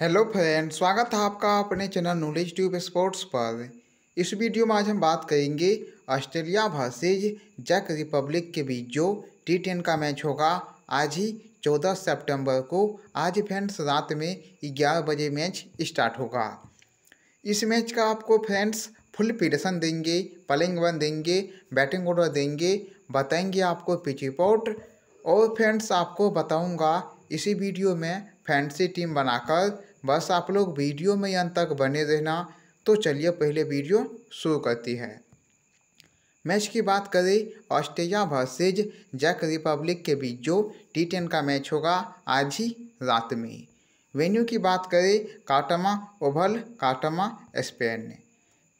hello friend स्वागत है आपका अपने चैनल नॉलेज ट्यूब स्पोर्ट्स पर इस वीडियो में आज हम बात करेंगे ऑस्ट्रेलिया वर्सेज जैक रिपब्लिक के बीच जो टी टेन का मैच होगा आज ही 14 सितंबर को आज फ्रेंड्स रात में ग्यारह बजे मैच स्टार्ट होगा इस मैच का आपको फ्रेंड्स फुल पिटेशन देंगे पलिंग वन देंगे बैटिंग ऑर्डर देंगे बताएंगे आपको पिच रिपोर्ट और फ्रेंड्स आपको बताऊँगा इसी वीडियो में फैंसी टीम बनाकर बस आप लोग वीडियो में अंत तक बने रहना तो चलिए पहले वीडियो शुरू करती है मैच की बात करें ऑस्ट्रेलिया वर्सेज जैक रिपब्लिक के बीच जो टी टेन का मैच होगा आज ही रात में वेन्यू की बात करें काटमा ओवल काटमा स्पेन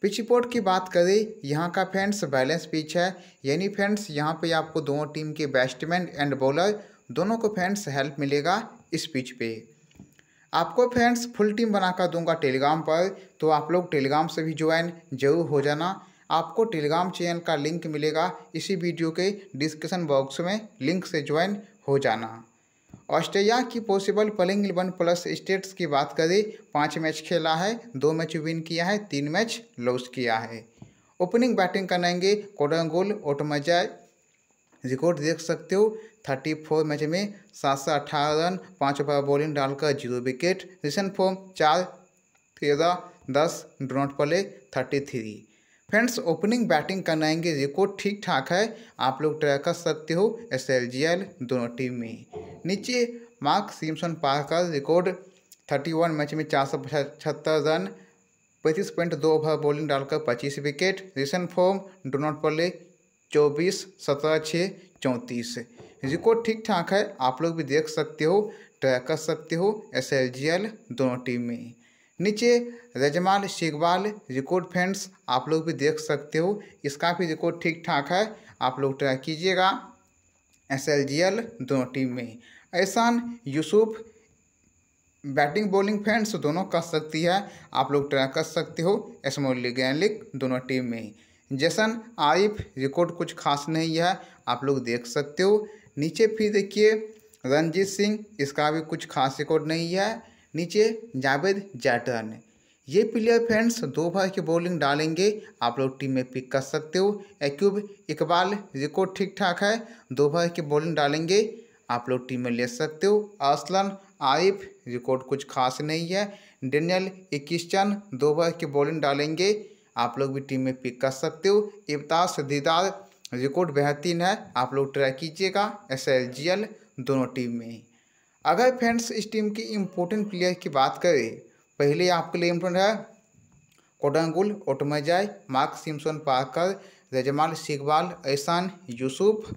पिच रिपोर्ट की बात करें यहाँ का फ्रेंड्स बैलेंस पिच है यानी फ्रेंड्स यहाँ पे आपको दोनों टीम के बैट्समैन एंड बॉलर दोनों को फ्रेंड्स हेल्प मिलेगा इस पेज पे आपको फ्रेंड्स फुल टीम बनाकर दूंगा टेलीग्राम पर तो आप लोग टेलीग्राम से भी ज्वाइन जरूर हो जाना आपको टेलीग्राम चैनल का लिंक मिलेगा इसी वीडियो के डिस्क्रिप्शन बॉक्स में लिंक से ज्वाइन हो जाना ऑस्ट्रेलिया की possible playing eleven plus stats की बात करें पाँच मैच खेला है दो मैच विन किया है तीन मैच लॉस किया है ओपनिंग बैटिंग करेंगे कोडंगुल ओटमजाय रिकॉर्ड देख सकते हो थर्टी फोर मैच में सात सौ अट्ठारह रन पाँच ओवर बॉलिंग डालकर जीरो विकेट रिसेंट फॉर्म चार तेरह दस डोनाट पले thirty three friends opening batting करनाएंगे रिकॉर्ड ठीक ठाक है आप लोग ट्राई कर सकते हो एस दोनों टीम में नीचे Mark Simpson Parker record thirty one match में चार सौ पचहत्तर रन पैंतीस पॉइंट दो ओवर बॉलिंग डालकर पच्चीस विकेट रिसेंट फॉर्म डोनाट पले चौबीस सत्रह छः चौंतीस रिकॉर्ड ठीक ठाक है आप लोग भी देख सकते हो ट्रैक कर सकते हो एस दोनों टीम में नीचे रजमाल शेखवाल रिकॉर्ड फ्रेंड्स आप लोग भी देख सकते हो इसका भी रिकॉर्ड ठीक ठाक है आप लोग ट्राई कीजिएगा एस दोनों टीम में Ehsan Yusuf batting bowling friends दोनों कर सकती है आप लोग ट्राई कर सकते हो स्मॉल लीग दोनों टीम में जैसन आरिफ रिकॉर्ड कुछ खास नहीं है आप लोग देख सकते हो नीचे फिर देखिए रंजीत सिंह इसका भी कुछ खास रिकॉर्ड नहीं है नीचे जावेद जैटर्न ये प्लेयर फ्रेंड्स दो भर की बॉलिंग डालेंगे आप लोग टीम में पिक कर सकते हो एक्यूब इकबाल रिकॉर्ड ठीक ठाक है दो भर की बॉलिंग डालेंगे आप लोग टीम में ले सकते हो असलन आरिफ रिकॉर्ड कुछ खास नहीं है डेनियल इक्स्टन दो ओवर की बॉलिंग डालेंगे आप लोग भी टीम में पिक कर सकते हो इब्ताज दीदार रिकॉर्ड बेहतरीन है आप लोग ट्राई कीजिएगा एस दोनों टीम में अगर फ्रेंड्स इस टीम की इम्पोर्टेंट प्लेयर की बात करें पहले आपके लिए इम्पोर्टेंट है कोडंगुल ओटमजाई मार्क सिमसन पार्कर रजमाल शिकबाल एहसान यूसुफ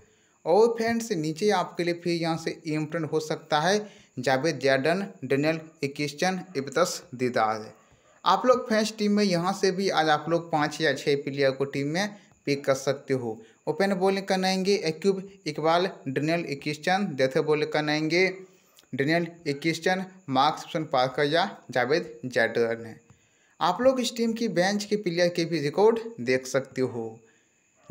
और फ्रेंड्स नीचे आपके लिए फिर यहाँ से इम्पोर्टेंट हो सकता है जावेद जैडन डेनियल इक्स्टन इब्तस दीदार आप लोग फ्रेंच टीम में यहाँ से भी आज आप लोग पाँच या छः प्लेयर को टीम में पिक कर सकते हो ओपन बॉलिंग करनाएंगे एक्यूब इकबाल डेनियल इक्स्टन डेथे बॉलिंग करनाएंगे डेनियल इक्रिस्टन मार्क्सन पार्कर या जावेद जैडर ने आप लोग इस टीम की बेंच के प्लेयर के भी रिकॉर्ड देख सकते हो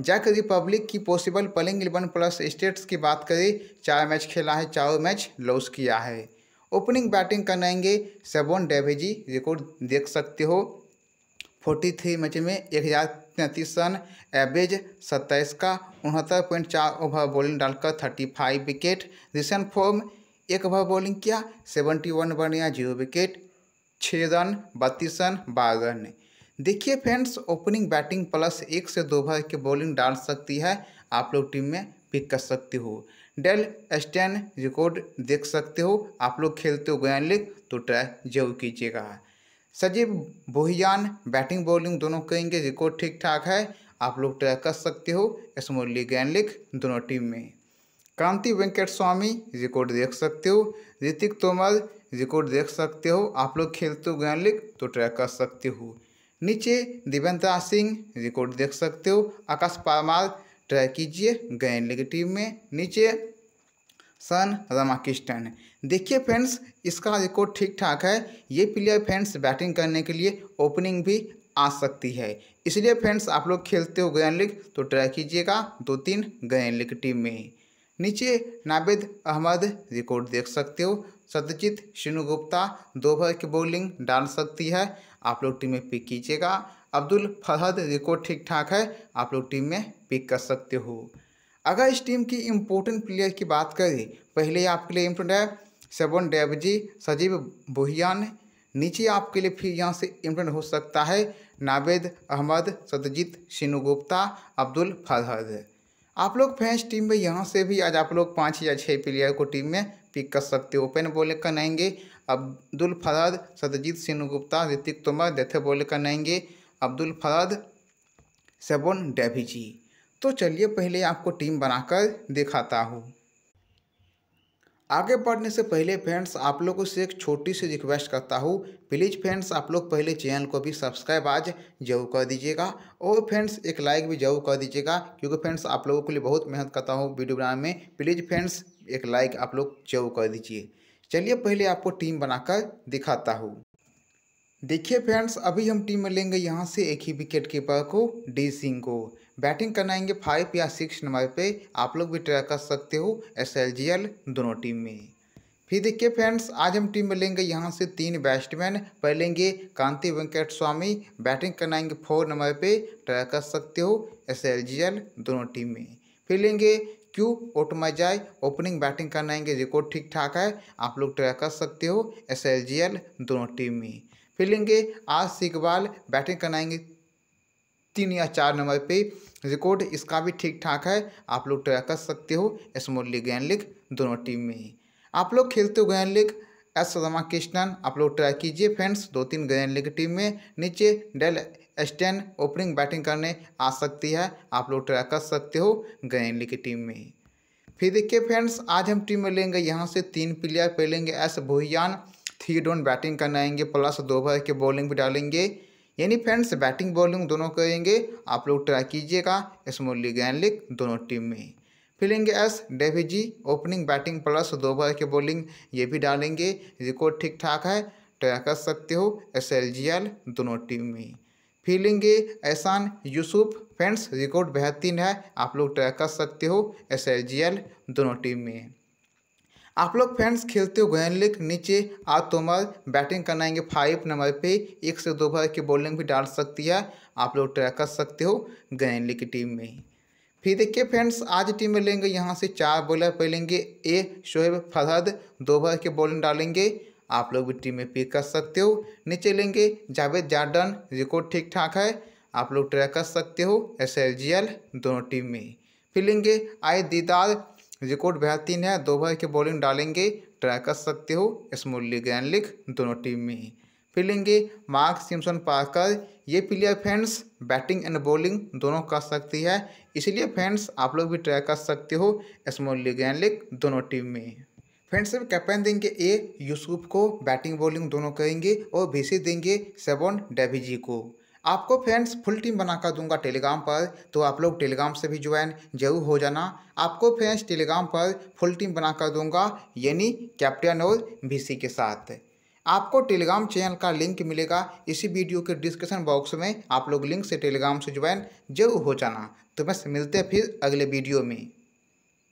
जैक रिपब्लिक की possible playing eleven plus stats की बात करें चार मैच खेला है चारों मैच लॉस किया है ओपनिंग बैटिंग आएंगे सेवन डेवेजी रिकॉर्ड देख सकते हो फोर्टी थ्री मैच में एक हज़ार तैंतीस रन एवरेज सत्ताईस का उनहत्तर पॉइंट चार ओवर बॉलिंग डालकर thirty five wicket recent form एक ओवर बॉलिंग किया सेवेंटी वन बन या जीरो विकेट छः रन बत्तीस रन बारह रन देखिए फ्रेंड्स ओपनिंग बैटिंग प्लस एक से दो ओवर की बॉलिंग डाल सकती है आप लोग टीम में पिक कर सकते हो डेल स्टैन रिकॉर्ड देख सकते हो आप लोग खेलते हो गयान लीग तो ट्राई जरूर कीजिएगा सजीव बोहियान बैटिंग बॉलिंग दोनों कहेंगे रिकॉर्ड ठीक ठाक है आप लोग ट्राई कर सकते हो स्मॉल लीग गयान लीग दोनों टीम में क्रांति वेंकट स्वामी रिकॉर्ड देख सकते हो ऋतिक तोमर रिकॉर्ड देख सकते हो आप लोग खेलते हो गैन लीग तो ट्राई कर सकते हो नीचे दिव्यंता सिंह रिकॉर्ड देख सकते हो आकाश परमार ट्राई कीजिए गए नेगेटिव में नीचे सन किस्टन देखिए फ्रेंड्स इसका रिकॉर्ड ठीक ठाक है ये प्लेयर फ्रेंड्स बैटिंग करने के लिए ओपनिंग भी आ सकती है इसलिए फ्रेंड्स आप लोग खेलते हो गैन लीग तो ट्राई कीजिएगा दो तीन गयन लीग टीम में नीचे नावेद अहमद रिकॉर्ड देख सकते हो सत्यजीत शिनु गुप्ता दो भर की बॉलिंग डाल सकती है आप लोग टीम में पिक कीजिएगा अब्दुल फहद रिकॉर्ड ठीक ठाक है आप लोग टीम में पिक कर सकते हो अगर इस टीम की इम्पोर्टेंट प्लेयर की बात करें पहले आपके लिए इम्पोर्टेंट है सेवन डेवजी सजीव बोहियान नीचे आपके लिए फिर यहाँ से इम्पोर्टेंट हो सकता है नावेद अहमद सत्यजीत शिनु गुप्ता अब्दुल फरहद आप लोग फैंस टीम में यहाँ से भी आज आप लोग पाँच या छः प्लेयर को टीम में पिक कर सकते हो ओपन का करनाएंगे अब्दुल फरहद सत्यजीत सिंह गुप्ता ऋतिक तोमर डेथे का करनाएंगे अब्दुल फराद सेबोन डेविजी तो चलिए पहले आपको टीम बनाकर दिखाता हूँ आगे बढ़ने से पहले फ्रेंड्स आप लोगों से एक छोटी सी रिक्वेस्ट करता हूँ प्लीज़ फ्रेंड्स आप लोग पहले चैनल को भी सब्सक्राइब आज जरूर कर दीजिएगा और फ्रेंड्स एक लाइक भी जरूर कर दीजिएगा क्योंकि फ्रेंड्स आप लोगों के लिए बहुत मेहनत करता हूँ वीडियो बनाने में प्लीज़ फ्रेंड्स एक लाइक आप लोग जरूर कर दीजिए चलिए पहले आपको टीम बनाकर दिखाता हूँ देखिए फ्रेंड्स अभी हम टीम में लेंगे यहाँ से एक ही विकेट कीपर को डी सिंह को बैटिंग करनाएंगे फाइव या सिक्स नंबर पे आप लोग भी ट्राई कर सकते हो एस एल जी एल दोनों टीम में फिर देखिए फ्रेंड्स आज हम टीम में लेंगे यहाँ से तीन बैट्समैन पहलेंगे कांति वेंकट स्वामी बैटिंग करनाएंगे फोर नंबर पे ट्राई कर सकते हो एस एल जी एल दोनों टीम में फिर लेंगे क्यू जाए ओपनिंग बैटिंग आएंगे रिकॉर्ड ठीक ठाक है आप लोग ट्राई कर सकते हो एस एल जी एल दोनों टीम में खेलेंगे आज से इकबाल बैटिंग कराएंगे तीन या चार नंबर पे रिकॉर्ड इसका भी ठीक ठाक है आप लोग ट्राई कर सकते हो स्मॉल लीग एंड लीग दोनों टीम में ही आप लोग खेलते हो ग्रैंड लीग एस रामाकृष्णन आप लोग ट्राई कीजिए फ्रेंड्स दो तीन ग्रैंड लीग टीम में नीचे डेल एस्टेन ओपनिंग बैटिंग करने आ सकती है आप लोग ट्राई कर सकते हो ग्रैंड लीग टीम में ही फिर देखिए फ्रेंड्स आज हम टीम में लेंगे यहाँ से तीन प्लेयर पे लेंगे एस भोहियान थ्री डोन बैटिंग करने आएंगे प्लस दो ओवर के बॉलिंग भी डालेंगे यानी फ्रेंड्स बैटिंग बॉलिंग दोनों करेंगे आप लोग ट्राई कीजिएगा स्मॉल लीग एंड लीग दोनों टीम में फिलेंगे एस डेविजी ओपनिंग बैटिंग प्लस दो ओवर के बॉलिंग ये भी डालेंगे रिकॉर्ड ठीक ठाक है ट्राई कर सकते हो एस दोनों टीम में फीलिंगे एहसान यूसुफ फ्रेंड्स रिकॉर्ड बेहतरीन है आप लोग ट्राई कर सकते हो एस दोनों टीम में आप लोग फ्रेंड्स खेलते हो गेंद लेक नीचे आप तोमर बैटिंग करनाएंगे फाइव नंबर पे एक से दो भर की बॉलिंग भी डाल सकती है आप लोग ट्रैक कर सकते हो गेंद लेक की टीम में फिर देखिए फ्रेंड्स आज टीम में लेंगे यहाँ से चार बॉलर पे लेंगे ए शोएब फरहद दो भर की बॉलिंग डालेंगे आप लोग भी टीम में पिक कर सकते हो नीचे लेंगे जावेद जार्डन रिकॉर्ड ठीक ठाक है आप लोग ट्रैक कर सकते हो एस दोनों टीम में फिर लेंगे आए दीदार रिकॉर्ड बेहतरीन है दो भाई के बॉलिंग डालेंगे ट्राई कर सकते हो स्मोली ग्रैंड लिख दोनों टीम में ही फिर लेंगे मार्क सिम्सन पार्कर ये player friends batting and bowling दोनों कर सकती है इसलिए फ्रेंड्स आप लोग भी ट्राई कर सकते हो स्मोली लीग दोनों टीम में फ्रेंड्स सिर्फ कैप्टन देंगे ए यूसुफ को बैटिंग बॉलिंग दोनों करेंगे और भेसी देंगे सेवन डेविजी को आपको फ्रेंड्स फुल टीम बनाकर दूंगा टेलीग्राम पर तो आप लोग टेलीग्राम से भी ज्वाइन जरूर हो जाना आपको फ्रेंड्स टेलीग्राम पर फुल टीम बनाकर दूंगा यानी कैप्टन और वीसी के साथ आपको टेलीग्राम चैनल का लिंक मिलेगा इसी वीडियो के डिस्क्रिप्शन बॉक्स में आप लोग लिंक से टेलीग्राम से ज्वाइन जरूर हो जाना तो बस मिलते हैं फिर अगले वीडियो में